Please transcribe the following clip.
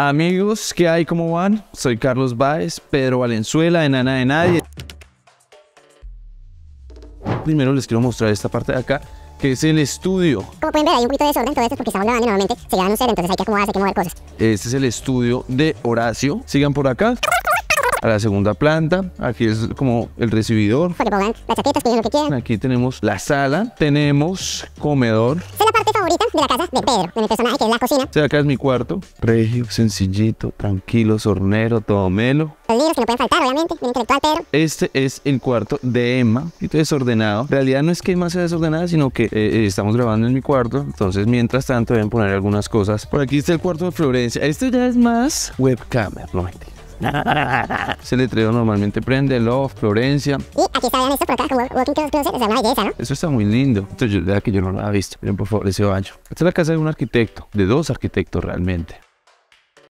Amigos, ¿qué hay? ¿Cómo van? Soy Carlos Baez, Pedro Valenzuela, enana de nadie. Primero les quiero mostrar esta parte de acá, que es el estudio. Como pueden ver, hay un poquito de desorden, todo esto es porque estamos grabando nuevamente. normalmente se a no ser. entonces hay que acomodarse, hay que mover cosas. Este es el estudio de Horacio. Sigan por acá. A la segunda planta, aquí es como el recibidor. Porque pongan las chaquetas, que lo que quieran. Aquí tenemos la sala, tenemos comedor favorita de la casa de Pedro, de mi personaje, que es la cocina. O sea, acá es mi cuarto. Regio, sencillito, tranquilo, sornero, todo melo. Los libros que no pueden faltar, obviamente, bien intelectual Pedro. Este es el cuarto de Emma, y desordenado. En realidad no es que Emma sea desordenada, sino que eh, eh, estamos grabando en mi cuarto, entonces mientras tanto deben poner algunas cosas. Por aquí está el cuarto de Florencia. Esto ya es más webcam, no se le trae normalmente prende Love, Florencia. Y aquí estaban esto por acá, como Walking Closet, es una belleza, ¿no? Eso está muy lindo. Esto yo, que yo no lo había visto. Miren, por favor, ese baño. Esta es la casa de un arquitecto, de dos arquitectos realmente.